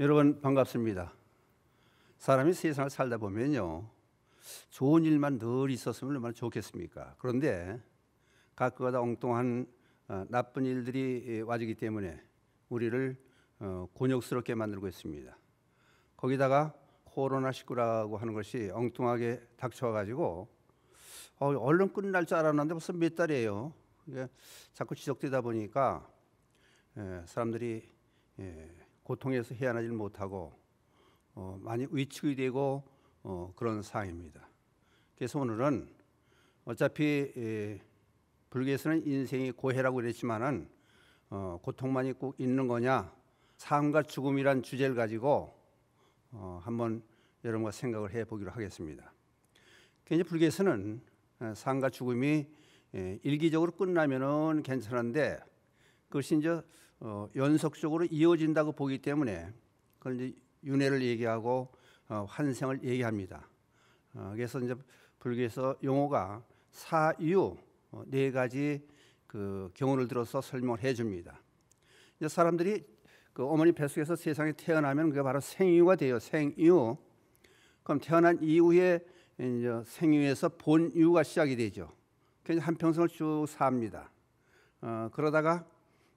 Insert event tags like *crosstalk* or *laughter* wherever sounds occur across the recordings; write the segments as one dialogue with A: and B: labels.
A: 여러분 반갑습니다. 사람이 세상을 살다 보면요. 좋은 일만 늘 있었으면 얼마나 좋겠습니까? 그런데 가끔가다 엉뚱한 어, 나쁜 일들이 예, 와주기 때문에 우리를 어, 곤욕스럽게 만들고 있습니다. 거기다가 코로나 19라고 하는 것이 엉뚱하게 닥쳐 가지고 어, 얼른 끝날 줄 알았는데 벌써 몇 달이에요. 이게 자꾸 지속되다 보니까 예, 사람들이 예, 고통에서 헤어나질 못하고 어, 많이 위축이 되고 어, 그런 상황입니다. 그래서 오늘은 어차피 에, 예, 불교에서는 인생이 고해라고 그랬지만은 어, 고통만이 꼭 있는 거냐 삶과 죽음이란 주제를 가지고 어, 한번 여러분과 생각을 해보기로 하겠습니다. 굉장히 그러니까 불교에서는 어, 삶과 죽음이 에, 예, 일기적으로 끝나면은 괜찮은데 그것이 이제 어, 연속적으로 이어진다고 보기 때문에 그걸 이제 윤회를 얘기하고 어, 환생을 얘기합니다. 어, 그래서 이제 불교에서 용어가 사유 어, 네 가지 그 경우를 들어서 설명을 해줍니다. 이제 사람들이 그 어머니 뱃속에서 세상에 태어나면 그게 바로 생유가 돼요. 생유. 그럼 태어난 이후에 이제 생유에서 본유가 시작이 되죠. 그래한 평생을 쭉 삽니다. 어, 그러다가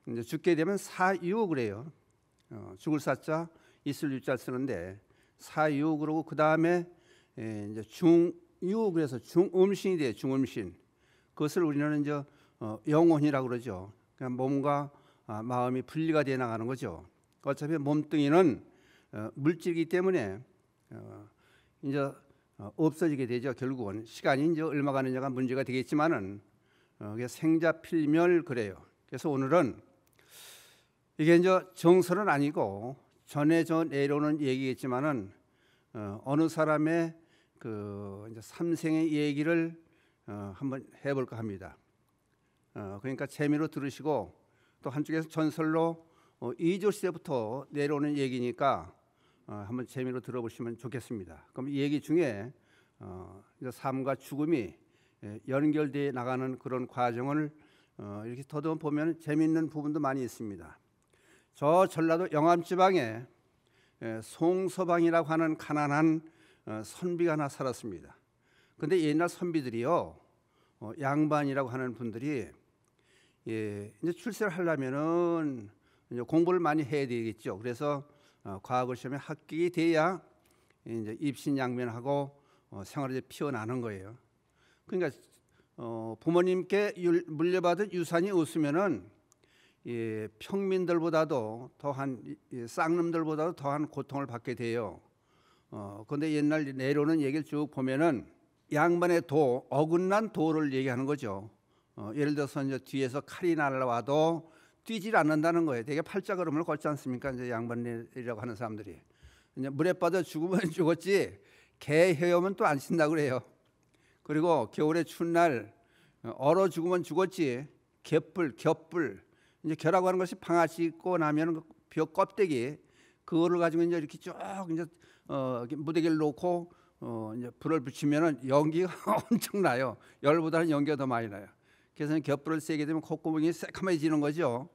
A: 이제 죽게 되면 사유옥을 해요. 어, 죽을 사자 있을 유자 쓰는데 사유옥으로 그 다음에 예, 이제 중유옥 그래서 중음신이 돼요. 중음신 그것을 우리는 이제 어, 영혼이라고 그러죠. 그냥 몸과 아, 마음이 분리가 되어 나가는 거죠. 어차피 몸뚱이는 어, 물질이기 때문에 어, 이제 어, 없어지게 되죠. 결국은 시간이 이제 얼마 가느냐가 문제가 되겠지만은 어, 생자 필멸 그래요. 그래서 오늘은 이게 이제 정설은 아니고 전해져 내려오는 얘기겠지만은 어, 느 사람의 그 삼생의 얘기를 어, 한번 해볼까 합니다. 어, 그러니까 재미로 들으시고 또 한쪽에서 전설로 어, 이조 시대부터 내려오는 얘기니까 어, 한번 재미로 들어보시면 좋겠습니다. 그럼 얘기 중에 어, 삶과 죽음이 예, 연결돼 나가는 그런 과정을 어, 이렇게 더듬어 보면 재미있는 부분도 많이 있습니다. 저 전라도 영암 지방에 예, 송서방이라고 하는 가난한 어, 선비가 하나 살았습니다. 근데 옛날 선비들이요 어, 양반이라고 하는 분들이 예, 이제 출세를 하려면은 공부를 많이 해야 되겠죠. 그래서 어, 과학을 시험에 합격이 돼야 이제 입신양면하고 생활이 피어나는 거예요. 그러니까 부모님께 물려받은 유산이 없으면은 이 평민들보다도 더 한 쌍놈들보다도 더한 고통을 받게 돼요. 어, 근데 옛날 내려오는 얘기를 쭉 보면은 양반의 도 어긋난 도를 얘기하는 거죠. 어, 예를 들어서 이제 뒤에서 칼이 날라와도 뛰질 않는다는 거예요. 되게 팔자 걸음을 걷지 않습니까? 이제 양반이라고 하는 사람들이 이제 물에 빠져 죽으면 *laughs* 죽었지 개 헤엄은 또안 친다 그래요. 그리고 겨울에 추운 날 어, 얼어 죽으면 죽었지 개뿔 겹불 이제 결하고 하는 것이 방아씨 있고 나면 벽 그 껍데기 그거를 가지고 이제 이렇게 쭉 이제 어, 무대기를 놓고 어, 이제 불을 붙이면은 연기가 *laughs* 엄청나요. 열보다는 연기가 더 많이 나요. 그래서 곁불을 쐬게 되면 콧구멍이 새카매지는 거죠.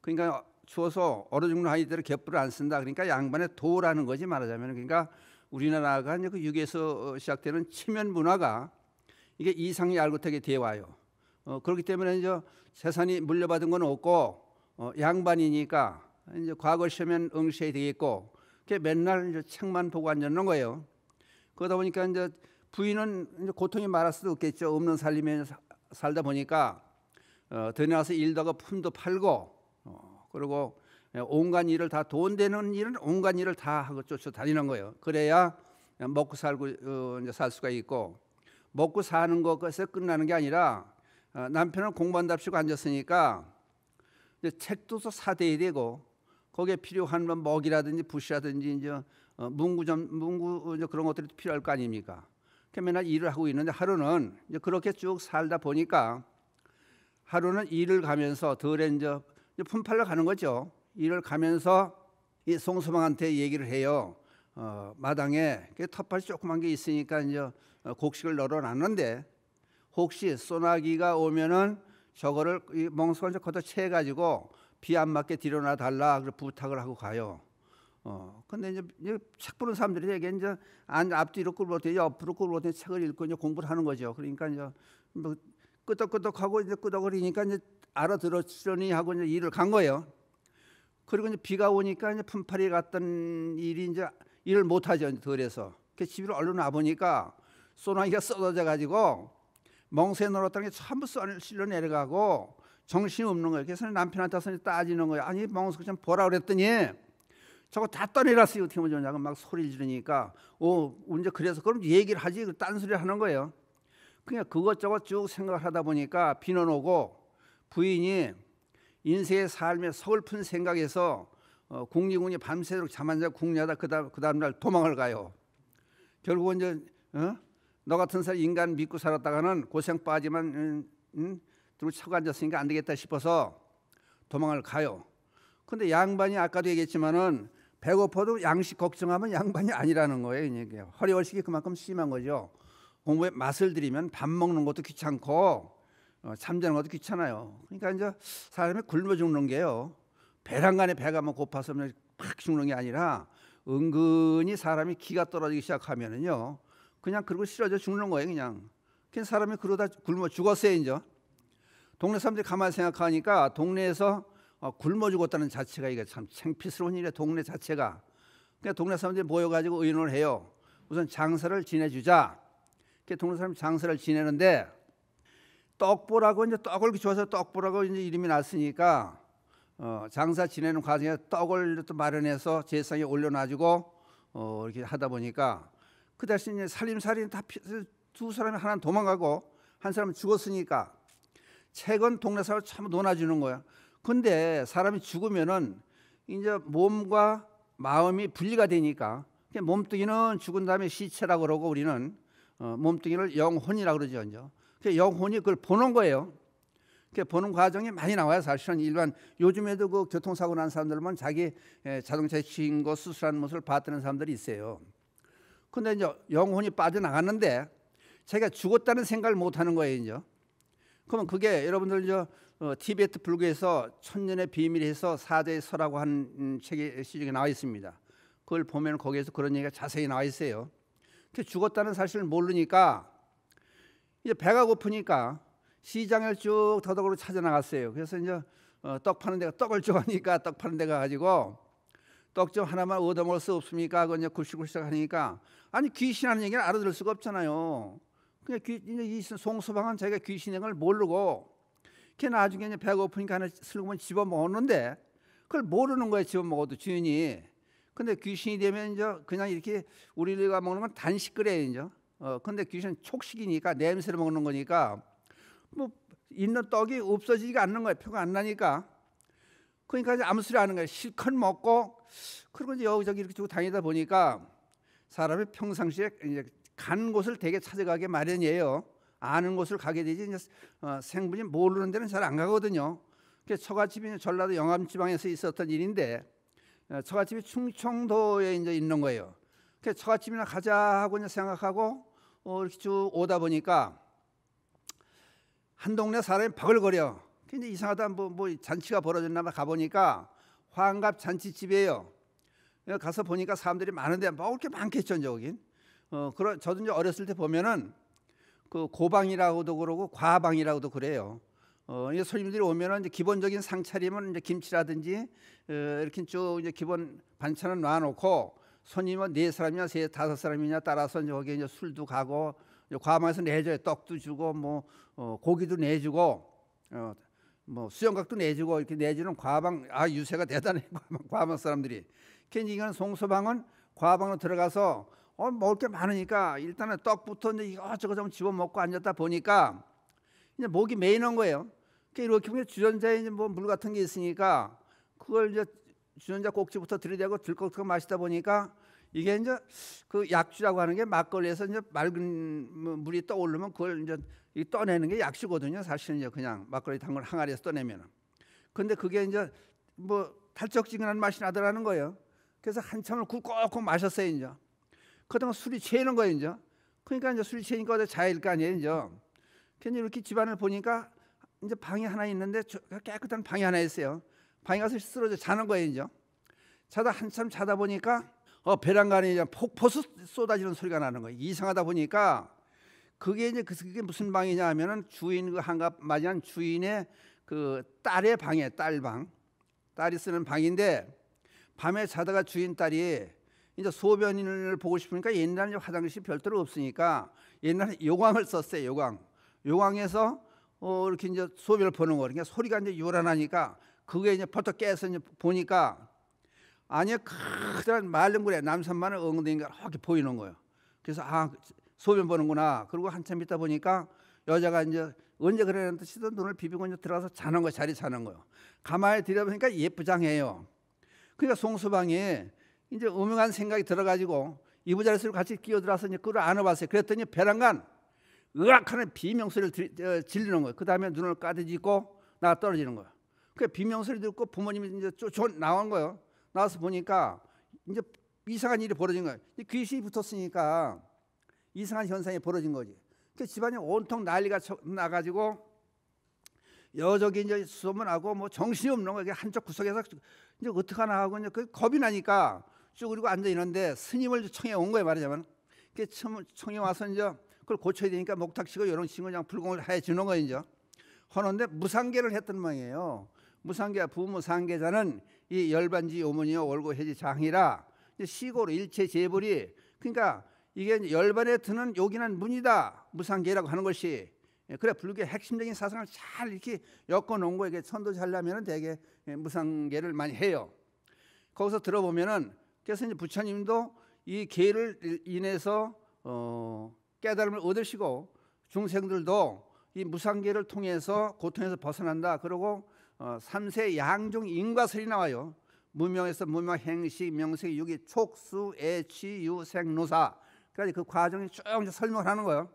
A: 그러니까 추워서 얼어 죽는 아이들은 곁불을 안 쓴다. 그러니까 양반의 도라는 거지 말하자면 그러니까 우리나라가 이제 그 육에서 시작되는 치면 문화가 이게 이상이 알고 되게 되와요. 어, 그렇기 때문에 이제 재산이 물려받은 건 없고 어, 양반이니까 이제 과거 시험엔 응시해야 되겠고 그게 맨날 이제 책만 보고 앉았는 거예요. 그러다 보니까 이제 부인은 이제 고통이 많을 수도 없겠죠. 없는 살림에 사, 살다 보니까 어, 더나서 일다가 품도 팔고 어, 그리고 예, 온갖 일을 다 돈 되는 일은 온갖 일을 다 하고 쫓아다니는 거예요. 그래야 먹고 살고 어, 이제 살 수가 있고 먹고 사는 것에서 끝나는 게 아니라 어, 남편은 공부한답시고 앉았으니까 이제 책도 사대야 되고 거기에 필요한 뭐 먹이라든지 부시라든지 이제 문구점 어, 문구 그런 것들이 필요할 거 아닙니까? 그러 그러니까 맨날 일을 하고 있는데 하루는 이제 그렇게 쭉 살다 보니까 하루는 일을 가면서 덜에 이 품팔러 가는 거죠. 일을 가면서 이 송소방한테 얘기를 해요. 어, 마당에 텃밭이 조그만 게 있으니까 이제 어, 곡식을 널어 놨는데 혹시 소나기가 오면은 저거를 멍석을 걷어 채 가지고 비 안 맞게 뒤로 나 달라 부탁을 하고 가요. 어 근데 이제, 이책 보는 사람들이 이게 이제 안 앞뒤로 끌고 못해 옆으로 끌고 못해 책을 읽고 이제 공부를 하는 거죠. 그러니까 이제 뭐 끄덕끄덕하고 이제 끄덕거리니까 이제 알아들었으니 하고 이제 일을 간 거예요. 그리고 이제 비가 오니까 이제 품팔이 갔던 일이 이제 일을 못 하죠. 덜해서. 그집으 얼른 와 보니까 소나기가 쏟아져 가지고 멍세 놀았던는게 전부 실로 내려가고 정신이 없는 거예요. 그래서 남편한테 서 따지는 거예요. 아니 멍석 좀 보라 그랬더니 저거 다 떠내놨어요. 어떻게 하면 저냐고 막 소리 를 지르니까 오 어, 언제 그래서 그럼 얘기를 하지 그 딴소리를 하는 거예요. 그냥 그것저것 쭉 생각을 하다 보니까 비는 오고 부인이 인생의 삶에 서글픈 생각에서 어, 국리군이 밤새도록 잠 안 자고 궁리하다 그다 그다음 그 날 도망을 가요. 결국은 이제 어? 너 같은 사람 인간 믿고 살았다가는 고생 빠지만 음, 음, 들고 차고 앉았으니까 안 되겠다 싶어서 도망을 가요. 근데 양반이 아까도 얘기했지만은 배고파도 양식 걱정하면 양반이 아니라는 거예요. 이게 허리월식이 그만큼 심한 거죠. 공부에 맛을 들이면 밥 먹는 것도 귀찮고 어, 잠자는 것도 귀찮아요. 그러니까 이제 사람이 굶어 죽는 게요. 배란간에 배가 뭐 고파서 팍 죽는 게 아니라 은근히 사람이 기가 떨어지기 시작하면은요. 그냥 그러고 쓰러져 죽는 거예요, 그냥. 그냥 사람이 그러다 굶어 죽었어요, 이제. 동네 사람들이 가만히 생각하니까 동네에서 어, 굶어 죽었다는 자체가 이게 참 창피스러운 일이야, 동네 자체가. 그러니까 동네 사람들이 모여가지고 의논을 해요. 우선 장사를 지내주자. 그게 동네 사람 장사를 지내는데 떡보라고 이제 떡을 좋아서 떡보라고 이제 이름이 났으니까 어, 장사 지내는 과정에 떡을 또 마련해서 제상에 올려놔주고 어, 이렇게 하다 보니까 그 대신에 살림살이는 다두 사람이 하나는 도망가고 한 사람은 죽었으니까 책은 동네 사람 을참 논아주는 거야. 근데 사람이 죽으면은 이제 몸과 마음이 분리가 되니까 몸뚱이는 죽은 다음에 시체라고 그러고 우리는 어, 몸뚱이를 영혼이라고 그러죠. 이제. 그 영혼이 그걸 보는 거예요. 그 보는 과정이 많이 나와요. 사실은 일반 요즘에도 그 교통사고 난 사람들만 자기 자동차에 치인 거 수술하는 모습을 봤다는 사람들이 있어요. 근데 이제 영혼이 빠져나갔는데 제가 죽었다는 생각을 못 하는 거예요, 이제. 그러면 그게 여러분들 이제 어, 티베트 불교에서 천년의 비밀에서 사대의 서라고 한 음, 책이 시중에 나와 있습니다. 그걸 보면 거기에서 그런 얘기가 자세히 나와 있어요. 죽었다는 사실을 모르니까 이제 배가 고프니까 시장을 쭉 더덕으로 찾아 나갔어요. 그래서 이제 어, 떡 파는 데가 떡을 좋아하니까 떡 파는 데가 가지고 떡좀 하나만 얻어먹을 수 없습니까? 하고 이제 굴식굴식 하니까 아니 귀신하는 얘기는 알아들을 수가 없잖아요. 그냥 그러니까 귀, 이 송소방은 자기가 귀신인 걸 모르고 걔 나중에 이제 배고프니까 하나 슬그머니 집어 먹는데 그걸 모르는 거예요. 집어 먹어도 주인이. 근데 귀신이 되면 이제 그냥 이렇게 우리가 먹는 건 단식 그래요 이제. 어 근데 귀신 은 촉식이니까 냄새를 먹는 거니까 뭐 있는 떡이 없어지지가 않는 거예요. 표가 안 나니까. 그러니까 이제 아무 소리 하는 거예요. 실컷 먹고 그리고 이제 여기저기 이렇게 주고 다니다 보니까 사람이 평상시에 이제 간 곳을 되게 찾아가게 마련이에요. 아는 곳을 가게 되지 이제 어, 생분이 모르는 데는 잘 안 가거든요. 그 처갓집이 전라도 영암 지방에서 있었던 일인데 어, 처갓집이 충청도에 이제 있는 거예요. 그 처갓집이나 가자 하고 이제 생각하고 어, 이렇게 쭉 오다 보니까 한 동네 사람이 바글거려. 근데 이상하다 뭐, 뭐 잔치가 벌어졌나 봐 가보니까 환갑 잔치집이에요. 가서 보니까 사람들이 많은데 막 뭐 그렇게 많겠죠, 저긴. 어, 그런 저도 이제 어렸을 때 보면은 그 고방이라고도 그러고 과방이라고도 그래요. 어, 이제 손님들이 오면은 이제 기본적인 상차림은 이제 김치라든지 어, 이렇게 쭉 이제 기본 반찬은 놔놓고 손님은 네 사람이냐 세 다섯 사람이냐 따라서 이제 거기에 이제 술도 가고 과방에서 내줘요 떡도 주고 뭐 어, 고기도 내주고 어, 뭐 수영각도 내주고 이렇게 내주는 과방 아 유세가 대단해 *laughs* 과방 사람들이 켄징건송서방은 과방으로 들어가서 어 먹을 게 많으니까 일단은 떡부터 이제 이것저것 좀 집어 먹고 앉았다 보니까 이제 목이 메이는 거예요. 그 이렇게 보면 주전자에 이제 뭐물 같은 게 있으니까 그걸 이제 주전자 꼭지부터 들이대고 들컥들컥 마시다 보니까 이게 이제 그 약주라고 하는 게 막걸리에서 이제 맑은 뭐 물이 떠오르면 그걸 이제 떠내는 게 약주거든요. 사실은 이제 그냥 막걸리 단걸 항아리에서 떠내면은. 근데 그게 이제 뭐 탈적지근한 맛이 나더라는 거예요. 그래서 한참을 꾹꾹꾹 마셨어요, 이제. 그동안 술이 취하는 거예요, 이제. 그러니까 이제 술이 취니까 어디 자야일 거 아니에요, 이제. 근데 이렇게 집안을 보니까 이제 방이 하나 있는데 깨끗한 방이 하나 있어요. 방에 가서 쓰러져 자는 거예요, 이제. 자다 한참 자다 보니까 어, 베란간에 폭포수 쏟아지는 소리가 나는 거예요. 이상하다 보니까 그게 이제 그, 그게 무슨 방이냐 하면은 주인 그 한갑 맞이한 주인의 그 딸의 방에 딸 방 딸이 쓰는 방인데 밤에 자다가 주인 딸이 이제 소변을 보고 싶으니까 옛날에 화장실 별도로 없으니까 옛날에 요광을 썼어요 요광 요광에서 어 이렇게 이제 소변을 보는 거 그러니까 소리가 이제 요란하니까 그게 이제 버터 깨서 이제 보니까 아니요 크다란 말른 그래 남산만을 엉덩이가 이렇게 보이는 거예요. 그래서 아 소변 보는구나. 그리고 한참 있다 보니까 여자가 이제 언제 그러는 듯이든 눈을 비비고 이제 들어가서 자는 거예요. 자리 자는 거예요. 가만히 들여보니까 예쁘장해요. 그러니까 송수방이 이제 음흉한 생각이 들어가지고 이부자리수를 같이 끼어들어서 이제 끌어 안아봤어요. 그랬더니 배란간 으악하는 비명소리를 들, 어, 질리는 거예요. 그 다음에 눈을 까대지고 나가 떨어지는 거예요. 그 그러니까 비명소리 듣고 부모님이 이제 쫓, 쫓 나온 거예요. 나와서 보니까 이제 이상한 일이 벌어진 거예요 귀신이 붙었으니까 이상한 현상이 벌어진 거지. 그 집안이 온통 난리가 나가지고 여적이 이제 수소문하고 뭐 정신이 없는 거야. 한쪽 구석에서 이제 어떡하나 하고 이제 그 겁이 나니까 쭉그리고 앉아 있는데 스님을 청해 온 거야 말하자면. 그 청해 와서 이제 그걸 고쳐야 되니까 목탁시고 이런 식으로 그냥 불공을 해 주는 거야 이제. 하는데 무상계를 했던 모양이에요. 무상계와 부모상계자는 이 열반지 오문이요 월고 해지 장이라 시골 일체 재벌이 그러니까 이게 열반에 드는 요긴한 문이다 무상계라고 하는 것이 예, 그래 불교의 핵심적인 사상을 잘 이렇게 엮어놓은 거에게 선도잘 하려면 대개 예, 무상계를 많이 해요. 거기서 들어보면은 그래서 이제 부처님도 이 계를 인해서 어, 깨달음을 얻으시고 중생들도 이 무상계를 통해서 고통에서 벗어난다. 그러고 어, 3세 양종 인과설이 나와요. 무명에서 무명 행시 명색 유기 촉수 애취 유생 노사 그래서 그 과정이 쭉 설명을 하는 거예요.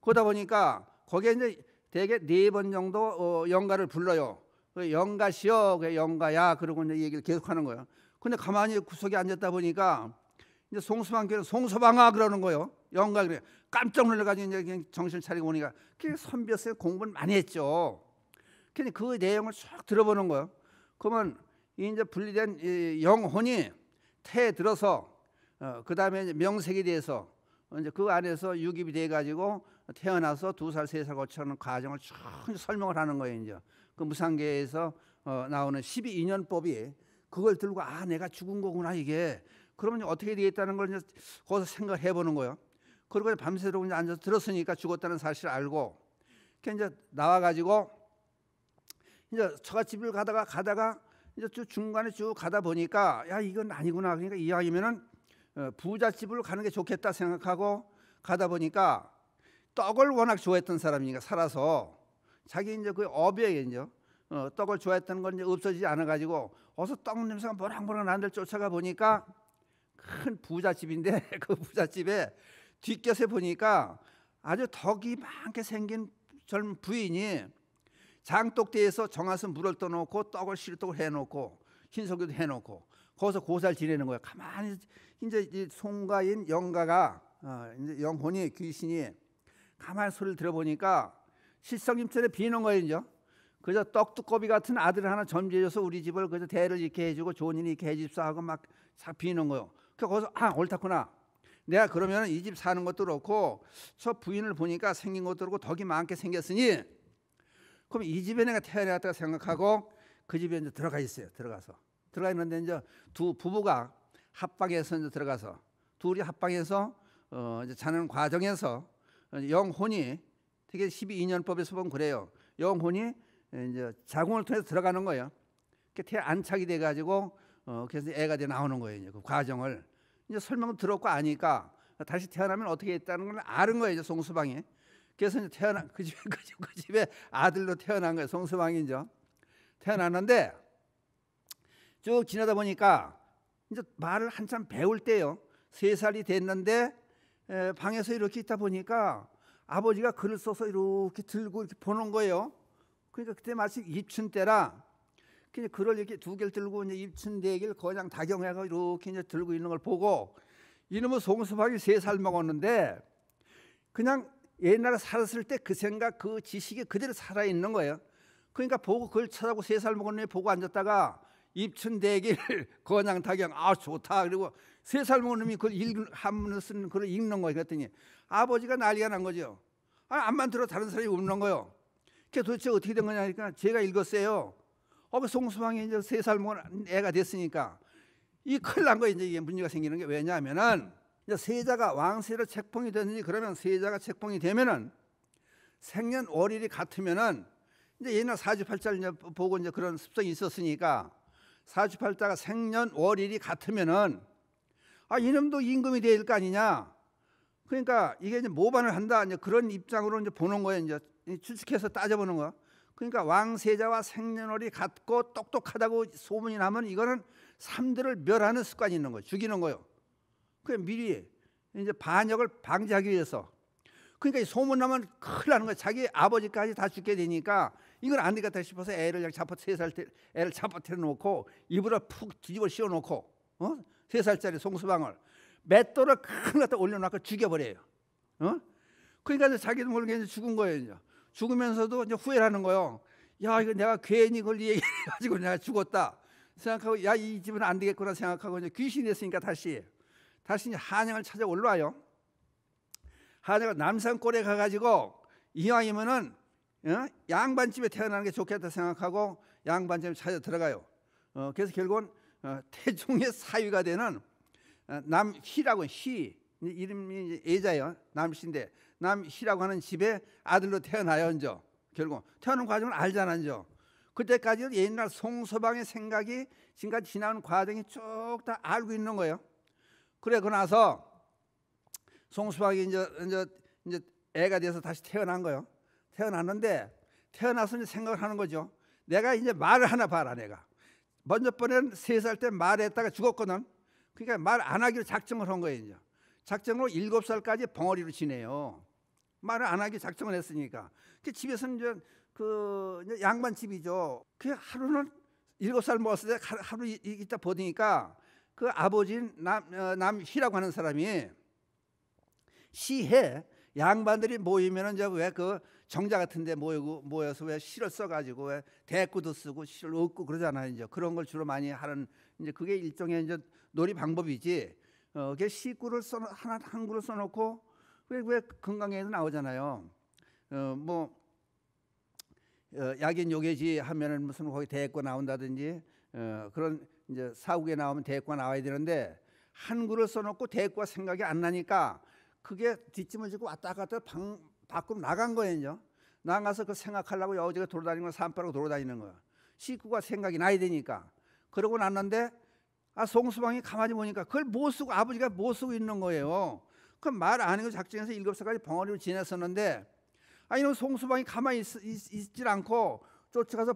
A: 그러다 보니까 거기에 이제 대개 네 번 정도 어, 영가를 불러요. 그 영가시여, 그 영가야 그러고 이제 얘기를 계속하는 거예요. 근데 가만히 구석에 앉았다 보니까 이제 송수방 교는 송소방아 그러는 거예요. 영가 그래. 깜짝 놀래가지고 이제 정신 차리고 보니까 그 선비였어요. 공부는 많이 했죠. 근데 그 내용을 쏙 들어보는 거예요. 그러면 이제 분리된 영혼이 태 들어서 어, 그 다음에 명색에 대해서 이제 그 안에서 유기이 돼가지고 태어나서 두 살, 세 살 거쳐는 과정을 쭉 설명을 하는 거예요. 이제 그 무상계에서 어, 나오는 12인연법이 그걸 들고 아 내가 죽은 거구나 이게 그러면 어떻게 되겠다는 걸 이제 거기서 생각해 보는 거예요. 그리고 밤새도록 이제 앉아서 들었으니까 죽었다는 사실을 알고 이제 나와가지고 이제 처갓집을 가다가 가다가 이제 쭉 중간에 쭉 가다 보니까 야 이건 아니구나 그러니까 이왕이면은 어, 부잣집으로 가는 게 좋겠다 생각하고 가다 보니까 떡을 워낙 좋아했던 사람이니까 살아서 자기 이제 그 어비에 이제 어, 떡을 좋아했던 건 이제 없어지지 않아 가지고 어서 떡 냄새가 모락모락 난들 쫓아가 보니까 큰 부잣집인데 *laughs* 그 부잣집에 뒷곁에 보니까 아주 덕이 많게 생긴 젊은 부인이 장독대에서 정화수 물을 떠놓고 떡을 시루떡을 해놓고 흰석유도 해놓고 거기서 고사를 지내는 거예요. 가만히 이제 송가인 영가가 어, 이제 영혼이 귀신이 가만히 소리를 들어보니까 실성임처럼 비는 거예요. 이제. 그저 떡두꺼비 같은 아들 하나 점지해줘서 우리 집을 그저 대를 이렇게 해주고 좋은 일 이렇게 해집사 하고 막잡비는 거요. 예그 그러니까 거기서 아 옳다구나. 내가 그러면 이 집 사는 것도 그렇고 저 부인을 보니까 생긴 것도 그렇고 덕이 많게 생겼으니 그럼 이 집에 내가 태어났다 고 생각하고 그 집에 이제 들어가 있어요. 들어가서 들어가 있는데 이제 두 부부가 합방에서 이제 들어가서 둘이 합방에서 어 이제 자는 과정에서 영혼이 되게 1 2년법에서 보면 그래요. 영혼이 이제 자궁을 통해서 들어가는 거예요. 그태 안착이 돼 가지고 어 그래서 애가 이 나오는 거예요. 이제 그 과정을 이제 설명 들었고 아니까 다시 태어나면 어떻게 했다는 걸 아는 거예요. 이제 송수방이 그래서 이제 태어난 그 집에 *laughs* 그, 집, 그 집에 아들로 태어난 거예요. 송수방이죠 태어났는데 쭉 지나다 보니까 이제 말을 한참 배울 때요. 세 살이 됐는데 에, 방에서 이렇게 있다 보니까 아버지가 글을 써서 이렇게 들고 이렇게 보는 거예요. 그러니까 그때 마치 입춘 때라 그냥 글을 이렇게 두 개를 들고 이제 입춘 대기를 네 거장 다경해가 이렇게 이제 들고 있는 걸 보고 이놈의 송수박이 세 살 먹었는데 그냥 옛날에 살았을 때 그 생각 그 지식이 그대로 살아 있는 거예요. 그러니까 보고 그걸 찾아고 세 살 먹은 놈이 보고 앉았다가 입춘대길 건양타경 *laughs* 아 좋다 그리고 세 살 먹은 놈이 그걸 읽는 한문을 쓰는 그걸 읽는 거예요. 그랬더니 아버지가 난리가 난 거죠. 아, 안만 들어 다른 사람이 웃는 거요. 예 그게 도대체 어떻게 된 거냐니까 제가 읽었어요. 어, 그송수방이 뭐 이제 세 살 먹은 애가 됐으니까 이 큰일 난 거예요. 이제 이게 문제가 생기는 게 왜냐하면은 이제 세자가 왕세로 책봉이 되는지 그러면 세자가 책봉이 되면은 생년 월일이 같으면은 이제 옛날 48자를 이제 보고 이제 그런 습성이 있었으니까 48자가 생년 월일이 같으면은 아 이놈도 임금이 될 거 아니냐. 그러니까 이게 이제 모반을 한다. 이제 그런 입장으로 이제 보는 거예요. 이제 추측해서 따져보는 거. 그러니까 왕세자와 생년월이 일 같고 똑똑하다고 소문이 나면 이거는 삼들을 멸하는 습관이 있는 거예요. 죽이는 거예요. 그냥 미리 이제 반역을 방지하기 위해서. 그러니까 소문나면 큰일 나는 거야. 자기 아버지까지 다 죽게 되니까 이건 안 되겠다 싶어서 애를 잡아 세살 때 애를 잡아 태워놓고 입으로 푹 뒤집어 씌워놓고 어? 세 살짜리 송수방을 맷돌을 큰 갖다 올려놓고 죽여버려요. 어? 그러니까 이제 자기도 모르게 이제 죽은 거예요. 이제. 죽으면서도 이제 후회하는 거예요. 야 이거 내가 괜히 그걸 얘기해가지고 내가 죽었다 생각하고 야 이 집은 안 되겠구나 생각하고 이제 귀신이 됐으니까 다시 다시 한양을 찾아 올라와요. 한양 남산골에 가가지고 이왕이면은 어? 양반집에 태어나는 게 좋겠다 생각하고 양반집에 찾아 들어가요. 어, 그래서 결국은 어, 태종의 사위가 되는 어, 남희라고 희 이름이 예자예요. 남씨인데 남희라고 하는 집에 아들로 태어나요. 이제 결국 태어난 과정을 알잖아. 이제 그때까지 옛날 송서방의 생각이 지금까지 지나온 과정이 쭉 다 알고 있는 거예요. 그래 그 나서 송수박이 이제 이제 이제 애가 돼서 다시 태어난 거요. 태어났는데 태어나서 이제 생각을 하는 거죠. 내가 이제 말을 하나 봐라 내가. 먼저 번에는 세 살 때 말했다가 죽었거든. 그러니까 말 안 하기로 작정을 한 거예요 이제. 작정으로 일곱 살까지 벙어리로 지내요. 말을 안 하기 작정을 했으니까. 그 집에서는 이제 그 양반 집이죠. 그 하루는 일곱 살 먹었을 때 하루 있다 버리니까 그 아버지인 남, 어, 남희라고 하는 사람이 시해 양반들이 모이면은 이제 왜 그 정자 같은데 모이고 모여서 왜 시를 써가지고 왜 대꾸도 쓰고 시를 얻고 그러잖아요 이제 그런 걸 주로 많이 하는 이제 그게 일종의 이제 놀이 방법이지 어, 그게 시구를 써 하나 한 구를 써놓고 왜왜 건강에도 나오잖아요 어뭐 어, 약인 요괴지 하면은 무슨 거기 대꾸 나온다든지 어, 그런 이제 사국에 나오면 대꾸가 나와야 되는데 한글을 써놓고 대꾸가 생각이 안 나니까 그게 뒷짐을지고 왔다 갔다 방, 밖으로 나간 거예요. 나가서 그 생각하려고 여지가 우 돌아다니는 거산파로 돌아다니는 거야. 식구가 생각이 나야 되니까. 그러고 났는데 아 송수방이 가만히 보니까 그걸 못 쓰고 아버지가 못 쓰고 있는 거예요. 그 말안 하고 작정에서 일곱 살까지 벙어리로 지냈었는데 아 이놈 송수방이 가만히 있, 있, 있질 않고 쫓아가서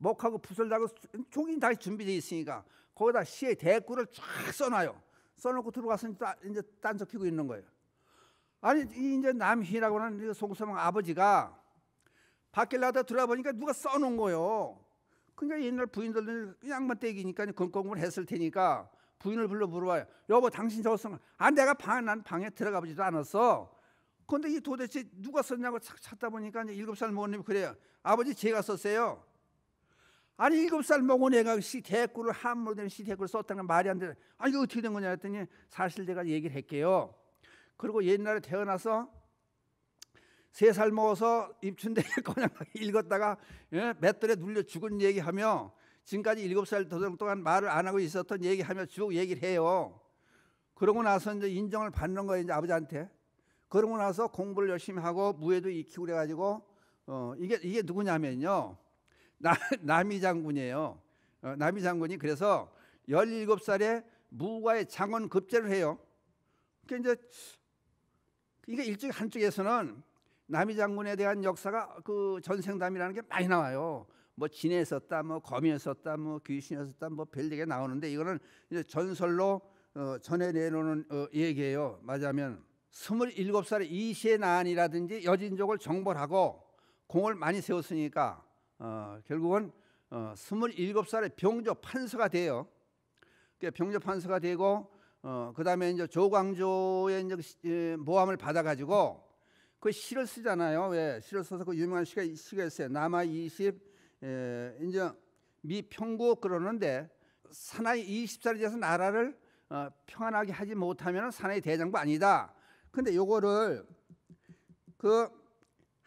A: 목하고 붓을 다고 종이 다 준비되어 있으니까 거기다 시의 대꾸를 쫙 써놔요. 써놓고 들어갔으니까 이제 딴적 피고 있는 거예요. 아니 이제 남희라고 하는 송서방 아버지가 밖을 나다 들어보니까 누가 써놓은 거예요. 그러니까 옛날 부인들은 양반 떼기니까 건공을 했을 테니까 부인을 불러 물어봐요. 여보 당신 저거 쓴 아, 내가 방, 난 방에 들어가 보지도 않았어. 근데 이 도대체 누가 썼냐고 찾다 보니까 이제 일곱 살 모님이 그래요. 아버지 제가 썼어요. 아니 일곱 살 먹은 애가 시대꾸를 함으로 된 시대꾸를 썼다는 말이 안 되는. 아니 어떻게 된 거냐 했더니 사실 내가 얘기를 했게요 그리고 옛날에 태어나서 세 살 먹어서 입춘대에 그냥 *laughs* 읽었다가 예? 맷돌에 눌려 죽은 얘기하며 지금까지 일곱 살 동안 말을 안 하고 있었던 얘기하며 쭉 얘기를 해요. 그러고 나서 이제 인정을 받는 거예요 이제 아버지한테. 그러고 나서 공부를 열심히 하고 무예도 익히고 그래가지고 어 이게 이게 누구냐면요. *laughs* 남이 장군이에요. 어, 남이 장군이 그래서 17살에 무과의 장원 급제를 해요. 그러니까 이제 그니까 일찍 한쪽에서는 남이 장군에 대한 역사가 그 전생담이라는 게 많이 나와요. 뭐 진에 있다뭐 검에 있었다, 뭐 귀신에 있었다, 뭐 별리게 나오는데 이거는 이제 전설로 어, 전해 내놓는 어, 얘기예요. 맞자면 27살에 이시의 난이라든지 여진족을 정벌하고 공을 많이 세웠으니까 어, 결국은 어, 27살에 병조 판서가 돼요. 병조 판서가 되고 어, 그다음에 이제 조광조의 이제 그 모함을 받아 가지고 그 시를 쓰잖아요. 왜? 시를 써서 그 유명한 시가 시가 있어요. 남아 20 에, 예, 이제 미 평구 그러는데 사나이 20살이 돼서 나라를 어, 평안하게 하지 못하면 사나이 대장부 아니다. 근데 요거를 그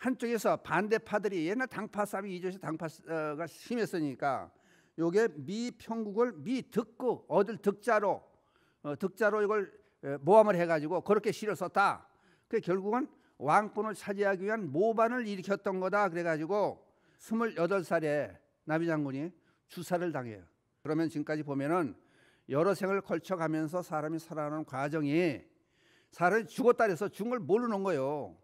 A: 한쪽에서 반대파들이 옛날 당파 싸움이 이조시 당파가 심했으니까 요게 미평국을 미득구 얻을 득자로 어, 득자로 이걸 모함을 해가지고 그렇게 실어 썼다. 그 결국은 왕권을 차지하기 위한 모반을 일으켰던 거다. 그래가지고 스물여덟 살에 남이 장군이 주사를 당해요. 그러면 지금까지 보면은 여러 생을 걸쳐가면서 사람이 살아가는 과정이 사람이 죽었다 해서 죽은 걸 모르는 거예요.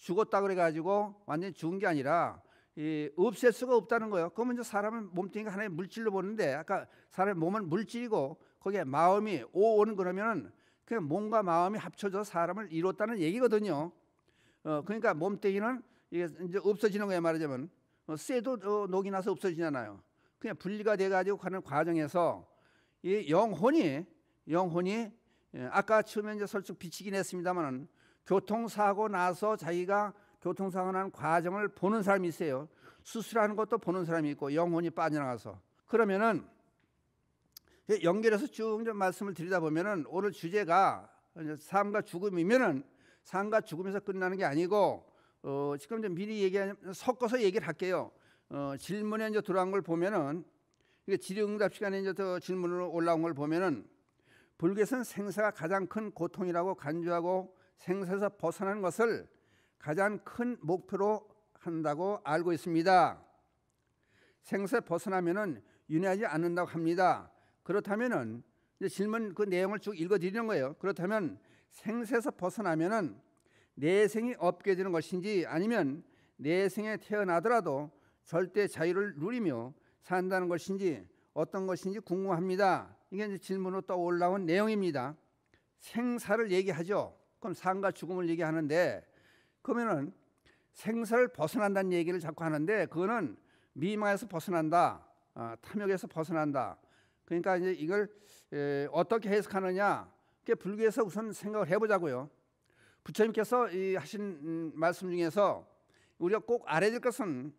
A: 죽었다 그래가지고 완전히 죽은 게 아니라 이 없앨 수가 없다는 거예요. 그러면 이제 사람은 몸뚱이가 하나의 물질로 보는데 아까 사람의 몸은 물질이고 거기에 마음이 오오는 그러면은 그냥 몸과 마음이 합쳐져 사람을 이뤘다는 얘기거든요. 어, 그러니까 몸뚱이는 이게 이제 없어지는 거예요 말하자면 어, 쇠도 어, 녹이 나서 없어지잖아요. 그냥 분리가 돼가지고 가는 과정에서 이 영혼이 영혼이 예, 아까 처음에 이제 설득 비치긴 했습니다만은 교통사고 나서 자기가 교통사고 난 과정을 보는 사람이 있어요. 수술하는 것도 보는 사람이 있고 영혼이 빠져나가서 그러면은 연결해서 쭉 말씀을 드리다 보면은 오늘 주제가 삶과 죽음이면은 삶과 죽음에서 끝나는 게 아니고 어 지금 좀 미리 얘기 섞어서 얘기를 할게요. 어 질문에 이제 들어간 걸 보면은 이게 질의응답 시간에 이제 질문으로 올라온 걸 보면은 불교에서는 생사가 가장 큰 고통이라고 간주하고 생산에서 벗어나는 것을 가장 큰 목표로 한다고 알고 있습니다. 생산에 벗어나면은 윤회하지 않는다고 합니다. 그렇다면은 질문 그 내용을 쭉 읽어드리는 거예요. 그렇다면 생세에서 벗어나면은 내생이 없게 되는 것인지 아니면 내생에 태어나더라도 절대 자유를 누리며 산다는 것인지 어떤 것인지 궁금합니다. 이게 이제 질문으로 떠올라온 내용입니다. 생사를 얘기하죠. 그럼 삶과 죽음을 얘기하는데 그러면은 생사를 벗어난다는 얘기를 자꾸 하는데 그거는 미망에서 벗어난다, 어, 탐욕에서 벗어난다. 그러니까 이제 이걸 에, 어떻게 해석하느냐? 그게 불교에서 우선 생각을 해보자고요. 부처님께서 이 하신 음, 말씀 중에서 우리가 꼭 알아야 될 것은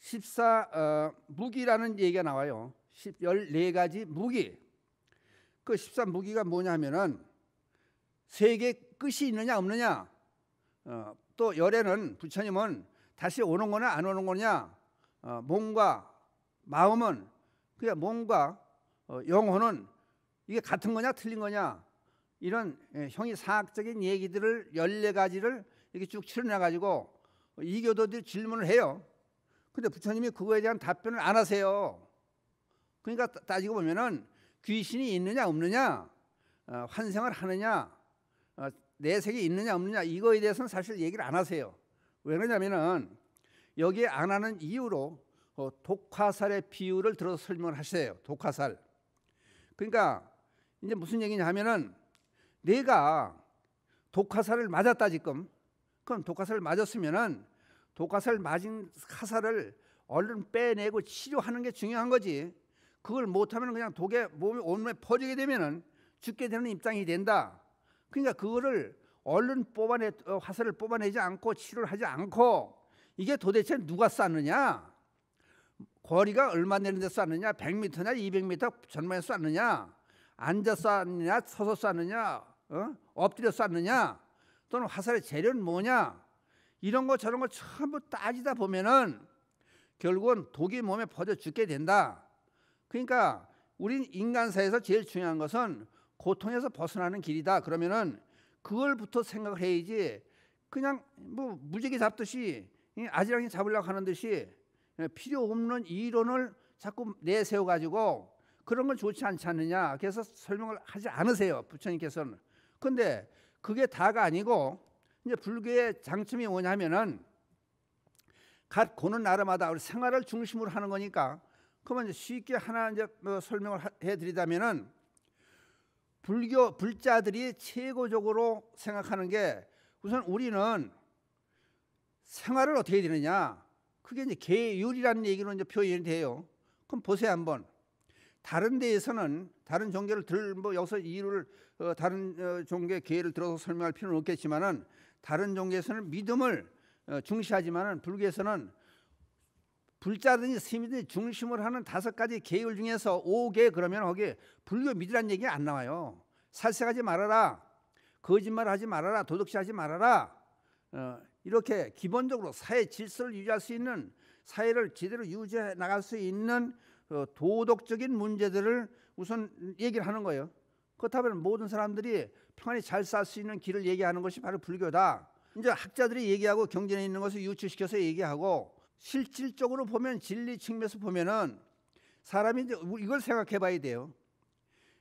A: 14 어, 무기라는 얘기가 나와요. 14가지 무기. 그14 무기가 뭐냐 하면은 세계 끝이 있느냐 없느냐 어, 또 열애는 부처님은 다시 오는 거냐 안 오는 거냐 어, 몸과 마음은 그냥 몸과 어, 영혼은 이게 같은 거냐 틀린 거냐 이런 예, 형이 사학적인 얘기들을 열네 가지를 이렇게 쭉 치러내 가지고 이교도들이 질문을 해요. 근데 부처님이 그거에 대한 답변을 안 하세요. 그러니까 따지고 보면은 귀신이 있느냐 없느냐 어, 환생을 하느냐 어, 내색이 있느냐 없느냐 이거에 대해서는 사실 얘기를 안 하세요. 왜 그러냐면은 여기에 안 하는 이유로 어, 독화살의 비유를 들어서 설명을 하세요. 독화살. 그러니까 이제 무슨 얘기냐 하면은 내가 독화살을 맞았다 지금 그럼 독화살을 맞았으면은 독화살 맞은 화살을 얼른 빼내고 치료하는 게 중요한 거지. 그걸 못하면 그냥 독에 몸이 온몸에 퍼지게 되면은 죽게 되는 입장이 된다. 그러니까 그거를 얼른 뽑아내 어, 화살을 뽑아내지 않고 치료를 하지 않고 이게 도대체 누가 쐈느냐? 거리가 얼마 내는데 쐈느냐? 100m냐? 200m 전망에 쐈느냐? 앉아 쐈느냐? 서서 쐈느냐? 어? 엎드려 쐈느냐? 또는 화살의 재료는 뭐냐? 이런 거 저런 거 전부 따지다 보면은 결국은 독이 몸에 퍼져 죽게 된다. 그러니까 우린 인간사에서 제일 중요한 것은 고통에서 벗어나는 길이다. 그러면은 그걸부터 생각을 해야지 그냥 뭐 무지개 잡듯이 아지랑이 잡으려고 하는 듯이 필요 없는 이론을 자꾸 내세워 가지고 그런 건 좋지 않지 않느냐. 그래서 설명을 하지 않으세요. 부처님께서는. 근데 그게 다가 아니고 이제 불교의 장점이 뭐냐면은 각 고는 나라마다 우리 생활을 중심으로 하는 거니까 그러면 이제 쉽게 하나 이제 뭐 설명을 해 드리자면은 불교 불자들이 최고적으로 생각하는 게 우선 우리는 생활을 어떻게 해야 되느냐 그게 이제 계율이라는 얘기로 이제 표현이 돼요. 그럼 보세요 한번 다른 데에서는 다른 종교를 들 뭐 여기서 이유를 어, 다른 어, 종교의 계를 들어서 설명할 필요는 없겠지만은 다른 종교에서는 믿음을 어, 중시하지만은 불교에서는 불자든지 스님이든지 중심을 하는 다섯 가지 계율 중에서 5개 그러면 거기 불교 믿으란 얘기 안 나와요. 살생하지 말아라. 거짓말하지 말아라. 도덕질하지 말아라. 어, 이렇게 기본적으로 사회 질서를 유지할 수 있는 사회를 제대로 유지해 나갈 수 있는 어, 도덕적인 문제들을 우선 얘기를 하는 거예요. 그렇다면 모든 사람들이 평안히 잘 살 수 있는 길을 얘기하는 것이 바로 불교다. 이제 학자들이 얘기하고 경전에 있는 것을 유추시켜서 얘기하고 실질적으로 보면 진리 측면에서 보면은 사람이 이제 이걸 생각해 봐야 돼요.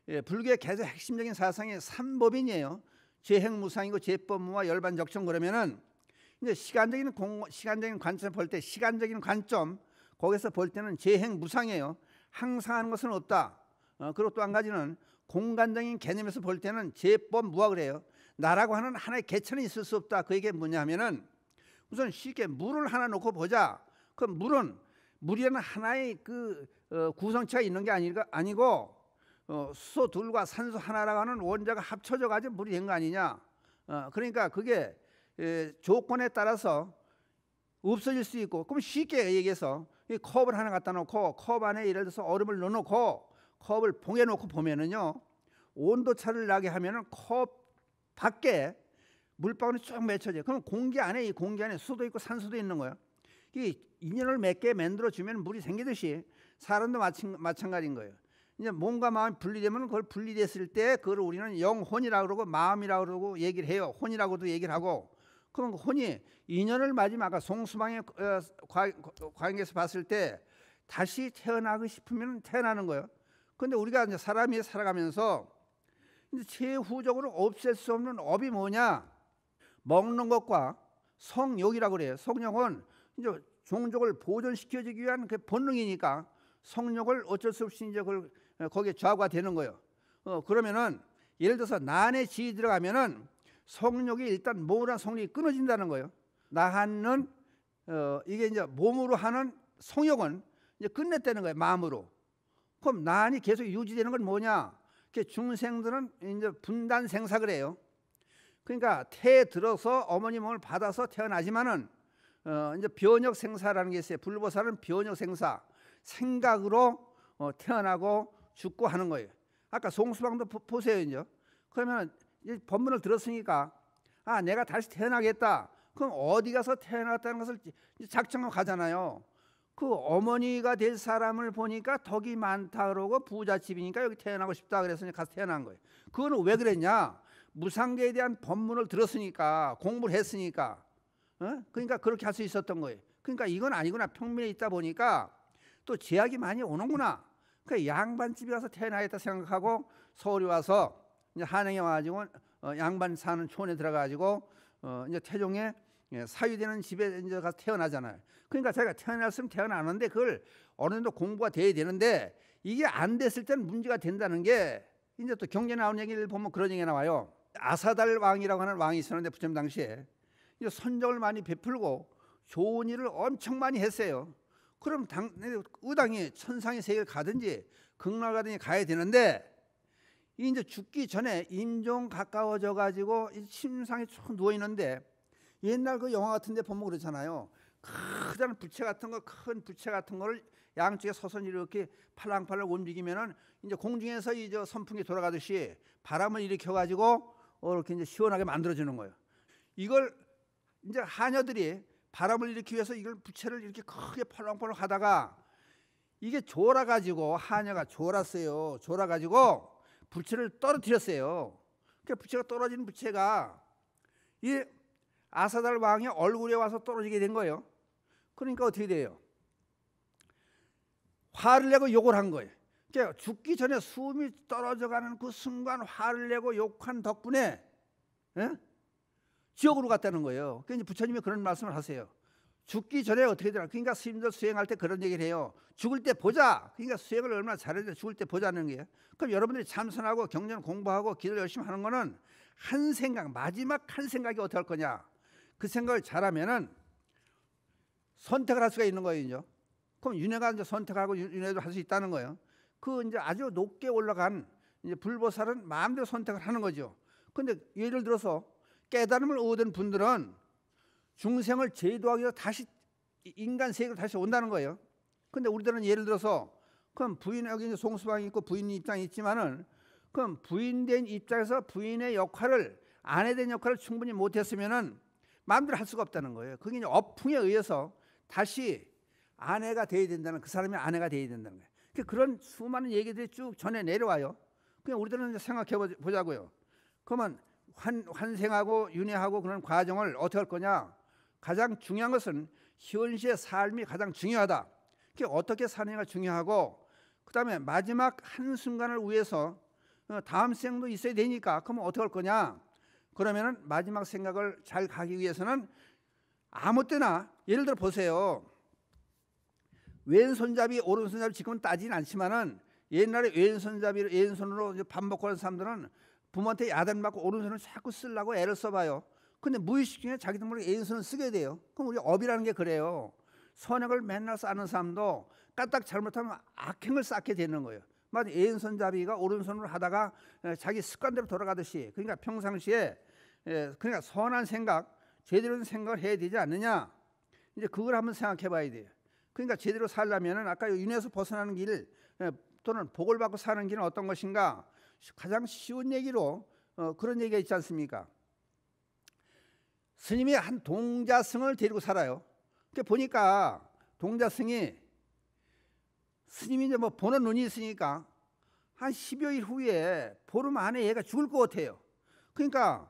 A: 예, 불교의 가장 핵심적인 사상이 삼법인이에요. 죄행무상이고 죄법무와 열반적청 그러면은 이제 시간적인 공, 시간적인 관점 볼때 시간적인 관점 거기서 볼 때는 죄행무상이에요. 항상 하는 것은 없다. 어, 그리고 또한 가지는 공간적인 개념에서 볼 때는 죄법무와 그래요. 나라고 하는 하나의 개천이 있을 수 없다. 그게 뭐냐 하면은 우선 쉽게 물을 하나 놓고 보자. 그 물은 물이라는 하나의 그 어, 구성체가 있는 게 아니가 아니고 어, 수소 둘과 산소 하나라고 하는 원자가 합쳐져 가지고 물이 된 거 아니냐. 어, 그러니까 그게 에, 조건에 따라서 없어질 수 있고 그럼 쉽게 얘기해서 이 컵을 하나 갖다 놓고 컵 안에 예를 들어서 얼음을 넣어놓고 컵을 봉해 놓고 보면은요 온도 차를 나게 하면은 컵 밖에 물방울이 쫙 맺혀져. 요 그럼 공기 안에 이 공기 안에 수도 있고 산소도 있는 거예요 이 인연을 맺게 만들어 주면 물이 생기듯이 사람도 마찬, 가지인 거예요. 이제 몸과 마음이 분리되면 그걸 분리됐을 때 그걸 우리는 영혼이라고 그러고 마음이라고 그러고 얘기를 해요. 혼이라고도 얘기를 하고 그럼 그 혼이 인연을 마지막 아까 송수방의 어, 관계에서 봤을 때 다시 태어나고 싶으면 태어나는 거예요. 근데 우리가 이제 사람이 살아가면서 이제 최후적으로 없앨 수 없는 업이 뭐냐? 먹는 것과 성욕이라고 그래요. 성욕은 이제 종족을 보존시켜주기 위한 그 본능이니까 성욕을 어쩔 수 없이 이제 그걸 어, 거기에 좌과되는 거예요. 어, 그러면은 예를 들어서 난의 지이 들어가면은 성욕이 일단 몸으로 성욕이 끊어진다는 거예요. 나한은 어, 이게 이제 몸으로 하는 성욕은 이제 끝냈다는 거예요. 마음으로. 그럼 난이 계속 유지되는 건 뭐냐? 그 중생들은 이제 분단 생사 그래요. 그러니까 태 들어서 어머니 몸을 받아서 태어나지만은 어, 이제 변혁 생사라는 게 있어요. 불보살은 변혁 생사 생각으로 어, 태어나고 죽고 하는 거예요. 아까 송수방도 보세요, 이제. 그러면 이제 법문을 들었으니까 아 내가 다시 태어나겠다. 그럼 어디 가서 태어났다는 것을 작정하고 가잖아요. 그 어머니가 될 사람을 보니까 덕이 많다 그러고 부잣집이니까 여기 태어나고 싶다 그래서 가서 태어난 거예요. 그거는 왜 그랬냐? 무상계에 대한 법문을 들었으니까 공부를 했으니까 어? 그러니까 그렇게 할 수 있었던 거예요. 그러니까 이건 아니구나. 평민에 있다 보니까 또 제약이 많이 오는구나. 그 그러니까 양반집에 가서 태어나겠다 생각하고 서울에 와서 이제 한양에 와가지고 어, 양반 사는 촌에 들어가지고 어, 이제 태종에 예, 사유되는 집에 이제 가서 태어나잖아요. 그러니까 자기가 태어났으면 태어나는데 그걸 어느 정도 공부가 돼야 되는데 이게 안 됐을 때는 문제가 된다는 게 이제 또 경제 나온 얘기를 보면 그런 얘기가 나와요. 아사달 왕이라고 하는 왕이 있었는데 부처님 당시에 선정을 많이 베풀고 좋은 일을 엄청 많이 했어요. 그럼 당, 의당이 천상의 세계를 가든지 극락 가든지 가야 되는데 이제 죽기 전에 임종 가까워져 가지고 침상에 쭉 누워 있는데 옛날 그 영화 같은데 보면 그렇잖아요. 크다란 부채 같은 거, 큰 부채 같은 거를 양쪽에 서서 이렇게 팔랑팔랑 움직이면은 이제 공중에서 이제 선풍기 돌아가듯이 바람을 일으켜 가지고 어, 이렇게 이제 시원하게 만들어 주는 거예요. 이걸 이제 하녀들이 바람을 일으키기 위해서 이걸 부채를 이렇게 크게 펄렁펄렁 하다가 이게 졸아 가지고 하녀가 졸았어요. 졸아 가지고 부채를 떨어뜨렸어요. 그 부채가 떨어진 부채가 이 아사달 왕의 얼굴에 와서 떨어지게 된 거예요. 그러니까 어떻게 돼요? 화를 내고 욕을 한 거예요. 그러니까 죽기 전에 숨이 떨어져가는 그 순간 화를 내고 욕한 덕분에 에? 지옥으로 갔다는 거예요. 그러니 부처님이 그런 말씀을 하세요. 죽기 전에 어떻게 되나? 그러니까 스님들 수행할 때 그런 얘기를 해요. 죽을 때 보자. 그러니까 수행을 얼마나 잘해야 죽을 때 보자는 거예요. 그럼 여러분들이 참선하고 경전 공부하고 기도를 열심히 하는 거는 한 생각, 마지막 한 생각이 어떻게 할 거냐. 그 생각을 잘하면은 선택을 할 수가 있는 거예요, 이제. 그럼 윤회가 이제 선택하고 윤회도 할 수 있다는 거예요. 그 이제 아주 높게 올라간 이제 불보살은 마음대로 선택을 하는 거죠. 근데 예를 들어서 깨달음을 얻은 분들은 중생을 제도하기 로 다시 인간 세계로 다시 온다는 거예요. 근데 우리들은 예를 들어서 그럼 부인에게 송수방이 있고 부인 입장이 있지만은 그럼 부인된 입장에서 부인의 역할을 아내 된 역할을 충분히 못했으면은 마음대로 할 수가 없다는 거예요. 그게 어풍에 의해서 다시 아내가 돼야 된다는 그 사람이 아내가 돼야 된다는 거예요. 그러니까 그런 수많은 얘기들이 쭉 전해 내려와요. 그냥 우리들은 생각해 보자고요. 그러면 환, 환생하고 윤회하고 그런 과정을 어떻게 할 거냐? 가장 중요한 것은 현실의 삶이 가장 중요하다. 그게 어떻게 사느냐가 중요하고 그다음에 마지막 한 순간을 위해서 어, 다음 생도 있어야 되니까 그러면 어떻게 할 거냐? 그러면은 마지막 생각을 잘 가기 위해서는 아무 때나 예를 들어 보세요. 왼손잡이 오른손잡이 지금은 따지는 않지만은 옛날에 왼손잡이 왼손으로 밥 먹고 하는 사람들은 부모한테 야단 맞고 오른손을 자꾸 쓰려고 애를 써봐요. 근데 무의식 중에 자기도 모르게 애인손을 쓰게 돼요. 그럼 우리 업이라는 게 그래요. 선악을 맨날 쌓는 사람도 까딱 잘못하면 악행을 쌓게 되는 거예요. 마치 애인손잡이가 오른손으로 하다가 자기 습관대로 돌아가듯이 그러니까 평상시에 그러니까 선한 생각, 제대로 된 생각을 해야 되지 않느냐. 이제 그걸 한번 생각해 봐야 돼요. 그러니까 제대로 살려면 아까 윤회에서 벗어나는 길 또는 복을 받고 사는 길은 어떤 것인가? 가장 쉬운 얘기로 어, 그런 얘기가 있지 않습니까? 스님이 한 동자승을 데리고 살아요. 그 보니까 동자승이 스님이 이제 뭐 보는 눈이 있으니까 한십여일 후에 보름 안에 얘가 죽을 것 같아요. 그러니까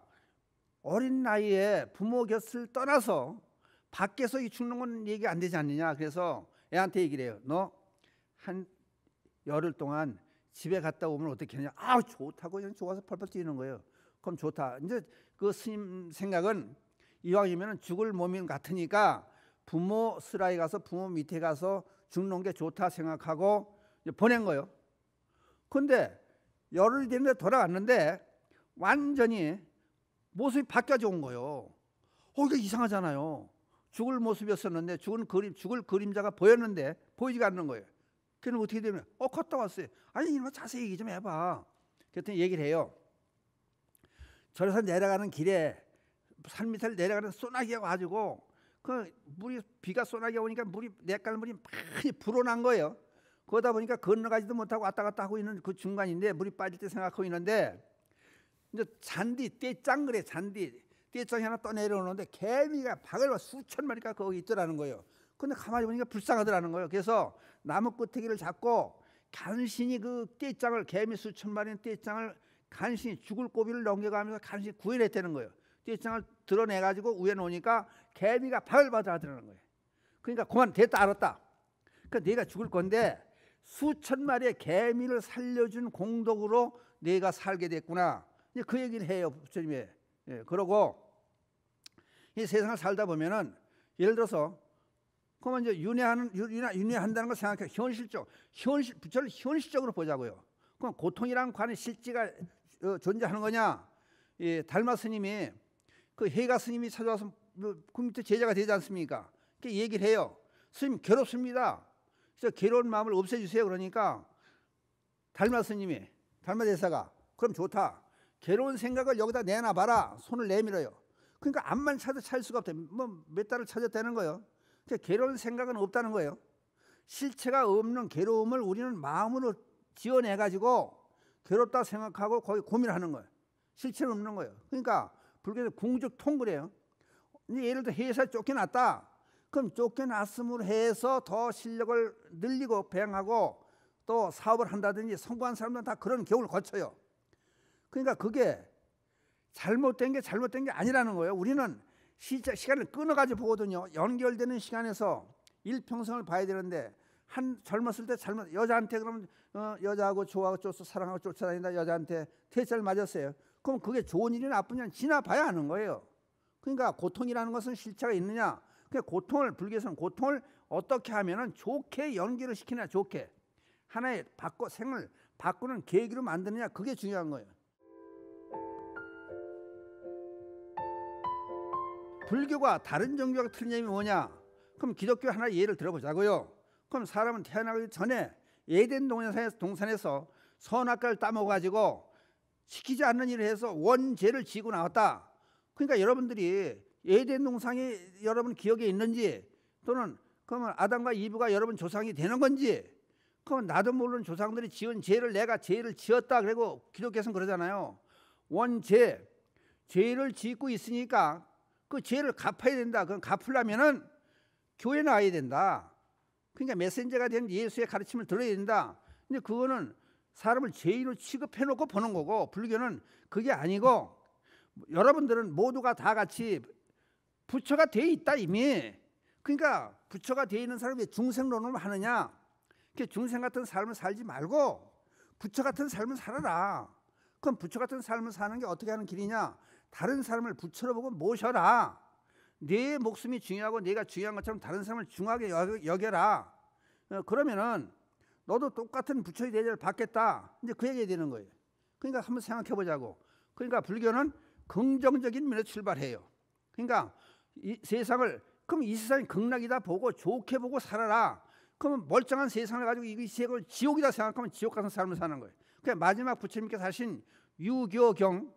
A: 어린 나이에 부모 곁을 떠나서 밖에서 죽는 건 얘기 안 되지 않느냐. 그래서 애한테 얘기를 해요. 너 한 열흘 동안 집에 갔다 오면 어떻게 하냐? 아 좋다고 그냥 좋아서 펄펄 뛰는 거예요. 그럼 좋다. 이제 그 스님 생각은 이왕이면 죽을 몸인 같으니까 부모 슬라이 가서 부모 밑에 가서 죽는 게 좋다 생각하고 보낸 거예요. 근데 열흘 됐는 돌아왔는데 완전히 모습이 바뀌어져 온 거예요. 어, 이게 이상하잖아요. 죽을 모습이었었는데 죽은 그림, 죽을 그림자가 보였는데 보이지가 않는 거예요. 그럼 어떻게 되면 어 갔다 왔어요. 아니 이놈아 자세히 얘기 좀 해봐. 그랬더니 얘기를 해요. 절에서 내려가는 길에 산 밑을 내려가는 소나기가 가지고 그 물이 비가 소나기 오니까 물이 내깔 물이 많이 불어난 거예요. 그러다 보니까 건너가지도 못하고 왔다 갔다 하고 있는 그 중간인데 물이 빠질 때 생각하고 있는데 이제 잔디 떼짱 그래 잔디 떼짱이 하나 떠내려오는데 개미가 박을 수천 마리가 거기 있더라는 거예요. 근데 가만히 보니까 불쌍하더라는 거예요. 그래서 나무 끄트기를 잡고 간신히 그 떼장을 개미 수천 마리의 떼장을 간신히 죽을 고비를 넘겨가면서 간신히 구해냈다는 거예요. 떼장을 드러내가지고 위에 놓으니까 개미가 밥을 받아들라는 거예요. 그러니까 그만 됐다 알았다. 그러니까 내가 죽을 건데 수천 마리의 개미를 살려준 공덕으로 내가 살게 됐구나. 이제 그 얘기를 해요 부처님이. 예, 그러고 이 세상을 살다 보면은 예를 들어서 그러면 이제 윤회하는 윤회, 윤회한다는 걸 생각해 현실적 현실 부처를 현실적으로 보자고요. 그럼 고통이란 관의 실지가 어, 존재하는 거냐? 예, 달마 스님이 그 해가 스님이 찾아와서 뭐 그 밑에 제자가 되지 않습니까? 그 얘기를 해요. 스님 괴롭습니다. 그래서 괴로운 마음을 없애주세요. 그러니까 달마 스님이 달마 대사가 그럼 좋다. 괴로운 생각을 여기다 내놔봐라. 손을 내밀어요. 그러니까 암만 찾아 찰 수가 없대. 뭐 몇 달을 찾았다는 거예요. 그러니까 괴로운 생각은 없다는 거예요. 실체가 없는 괴로움을 우리는 마음으로 지어내 가지고 괴롭다 생각하고 거기 고민하는 거예요. 실체는 없는 거예요. 그러니까 불교에서 궁적 통그래요. 예를 들어 회사 쫓겨났다. 그럼 쫓겨났음으로 해서 더 실력을 늘리고 배양하고 또 사업을 한다든지 성공한 사람들은 다 그런 경우를 거쳐요. 그러니까 그게 잘못된 게 잘못된 게 아니라는 거예요. 우리는 시작 시간을 끊어가지고 보거든요. 연결되는 시간에서 일평생을 봐야 되는데 한 젊었을 때 젊은 여자한테 그럼 어, 여자하고 좋아하고 쫓아 사랑하고 쫓아다니다 여자한테 퇴짜를 맞았어요. 그럼 그게 좋은 일이 나쁜 일이 지나봐야 하는 거예요. 그러니까 고통이라는 것은 실체가 있느냐? 그 고통을 불교에서는 고통을 어떻게 하면은 좋게 연기를 시키냐 좋게 하나의 바꿔 생을 바꾸는 계기로 만드느냐 그게 중요한 거예요. 불교가 다른 종교가 틀린 점이 뭐냐? 그럼 기독교 하나 예를 들어보자고요. 그럼 사람은 태어나기 전에 예덴 동산에서, 동산에서 선악과를 따먹어가지고 시키지 않는 일을 해서 원죄를 지고 나왔다. 그러니까 여러분들이 예덴 동산이 여러분 기억에 있는지 또는 그러면 아담과 이브가 여러분 조상이 되는 건지 그러면 나도 모르는 조상들이 지은 죄를 내가 죄를 지었다 그리고 기독교에서는 그러잖아요. 원죄 죄를 짓고 있으니까 그 죄를 갚아야 된다. 그건 갚으려면은 교회 나와야 된다. 그러니까 메신저가 된 예수의 가르침을 들어야 된다. 근데 그거는 사람을 죄인으로 취급해 놓고 보는 거고 불교는 그게 아니고 여러분들은 모두가 다 같이 부처가 돼 있다 이미. 그러니까 부처가 돼 있는 사람이 중생론을 하느냐? 그 중생 같은 삶을 살지 말고 부처 같은 삶을 살아라. 그럼 부처 같은 삶을 사는 게 어떻게 하는 길이냐? 다른 사람을 부처로보고 모셔라. 내 네 목숨이 중요하고 내가 중요한 것처럼 다른 사람을 중하게 여겨라. 어, 그러면은 너도 똑같은 부처의 대접을 받겠다. 이제 그 얘기가 되는 거예요. 그러니까 한번 생각해 보자고. 그러니까 불교는 긍정적인 면에 출발해요. 그러니까 이 세상을 그럼 이 세상이 극락이다 보고 좋게 보고 살아라. 그러면 멀쩡한 세상을 가지고 이 세상을 지옥이다 생각하면 지옥 같은 삶을 사는 거예요. 그러 마지막 부처님께서 하신 유교경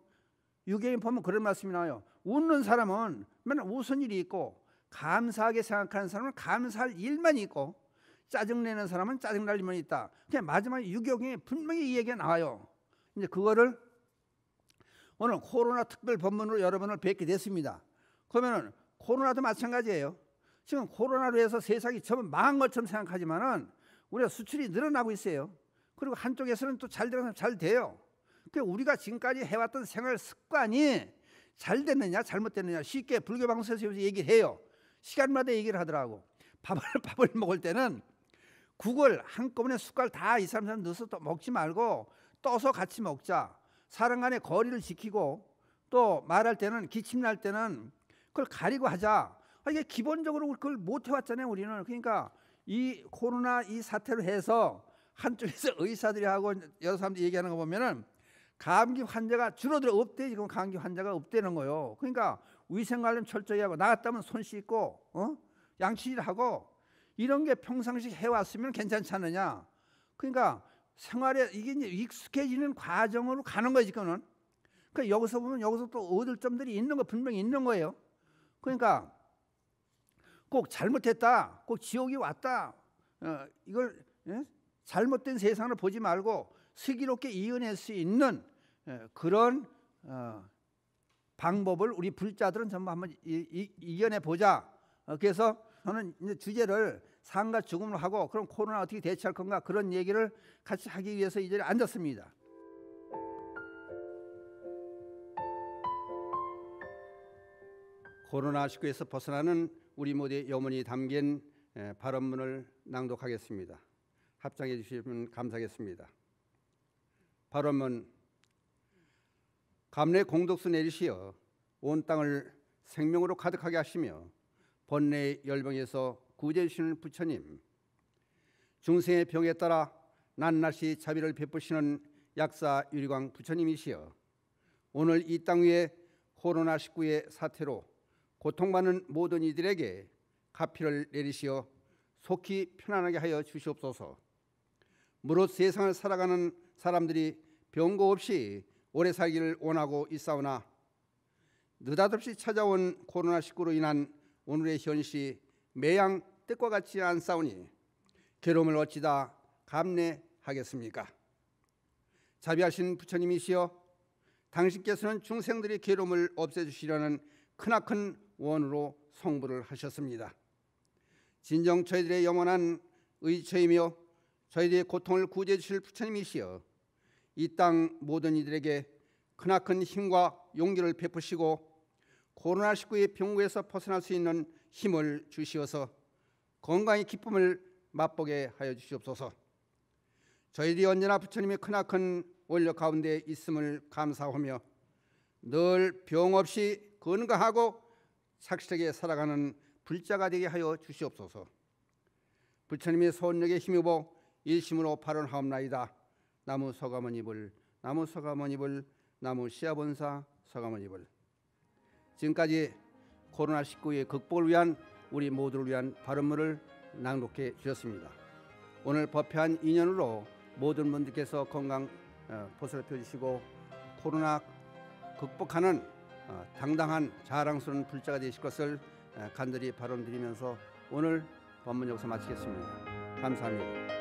A: 유경인 보면 그런 말씀이 나와요. 웃는 사람은 맨날 웃은 일이 있고 감사하게 생각하는 사람은 감사할 일만 있고 짜증내는 사람은 짜증날 일만 있다. 그냥 마지막에 유경에 분명히 이 얘기가 나와요. 이제 그거를 오늘 코로나 특별 법문으로 여러분을 뵙게 됐습니다. 그러면 코로나도 마찬가지예요. 지금 코로나로 해서 세상이 전부 망한 것처럼 생각하지만은 우리가 수출이 늘어나고 있어요. 그리고 한쪽에서는 또잘 들어가면 잘 돼요. 그 우리가 지금까지 해왔던 생활 습관이 잘 됐느냐 잘못됐느냐 쉽게 불교 방송에서 얘기해요. 시간마다 얘기를 하더라고. *laughs* 밥을 밥을 먹을 때는 국을 한꺼번에 숟갈 다 이 사람 사람 넣어서 먹지 말고 떠서 같이 먹자. 사람 간의 거리를 지키고 또 말할 때는 기침 날 때는 그걸 가리고 하자. 아, 이게 기본적으로 그걸 못 해왔잖아요 우리는. 그러니까 이 코로나 이 사태로 해서 한쪽에서 의사들이 하고 여러 사람들이 얘기하는 거 보면은 감기 환자가 줄어들어 없대지 금 감기 환자가 없대는 거요. 그러니까 위생 관련 철저히 하고 나갔다면 손 씻고 어? 양치질하고 이런 게 평상시 해왔으면 괜찮지 않느냐. 그러니까 생활에 이게 이제 익숙해지는 과정으로 가는 거지 그거는. 그러니까 여기서 보면 여기서 또 얻을 점들이 있는 거 분명히 있는 거예요. 그러니까 꼭 잘못했다, 꼭 지옥이 왔다. 어, 이걸 예? 잘못된 세상을 보지 말고 슬기롭게 이어낼수 있는 예, 그런 어, 방법을 우리 불자들은 전부 한번 이겨내 보자. 어, 그래서 저는 주제를 상가 죽음을 하고 그럼 코로나 어떻게 대처할 건가 그런 얘기를 같이 하기 위해서 이 자리에 앉았습니다. 코로나19에서 벗어나는 우리 모두의 염원이 담긴 예, 발언문을 낭독하겠습니다. 합장해 주시면 감사하겠습니다. 발언문 감내 공덕수 내리시어 온 땅을 생명으로 가득하게 하시며 번뇌의 열병에서 구제하시는 부처님 중생의 병에 따라 낱낱이 자비를 베푸시는 약사 유리광 부처님이시여 오늘 이 땅 위에 코로나19의 사태로 고통받는 모든 이들에게 가피를 내리시어 속히 편안하게 하여 주시옵소서 무릇 세상을 살아가는 사람들이 병고 없이 오래 살기를 원하고 있사오나 느닷없이 찾아온 코로나19로 인한 오늘의 현실 매양 뜻과 같이않사우니 괴로움을 어찌다 감내하겠습니까? 자비하신 부처님이시여 당신께서는 중생들의 괴로움을 없애주시려는 크나큰 원으로 성불을 하셨습니다. 진정 저희들의 영원한 의처이며 저희들의 고통을 구제해 주실 부처님이시여 이땅 모든 이들에게 크나큰 힘과 용기를 베푸시고 코로나19의 병구에서 벗어날 수 있는 힘을 주시어서 건강의 기쁨을 맛보게 하여 주시옵소서. 저희들이 언제나 부처님의 크나큰 원력 가운데 있음을 감사하며 늘병 없이 건강하고 착실하게 살아가는 불자가 되게 하여 주시옵소서. 부처님의 소원력에 힘입어 일심으로 발언하옵나이다. 나무 서가문 이불 나무 서가문 이불 나무 시아본사 서가문 이불 지금까지 코로나19의 극복을 위한 우리 모두를 위한 발언문을 낭독해 주셨습니다. 오늘 법회한 인연으로 모든 분들께서 건강 어, 보살를 펴주시고 코로나 극복하는 어, 당당한 자랑스러운 불자가 되실 것을 어, 간절히 발언드리면서 오늘 법문 여기서 마치겠습니다. 감사합니다.